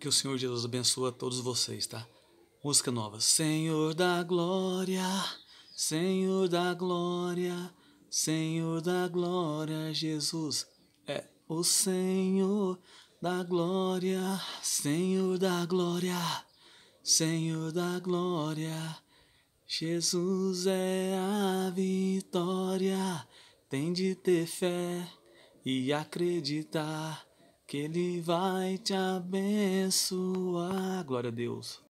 Que o Senhor Jesus abençoe a todos vocês, tá? Música nova. Senhor da glória, Senhor da glória, Senhor da glória, Jesus é o Senhor da glória, Senhor da glória, Senhor da glória. Jesus é a vitória, tem de ter fé e acreditar que Ele vai te abençoar. Glória a Deus.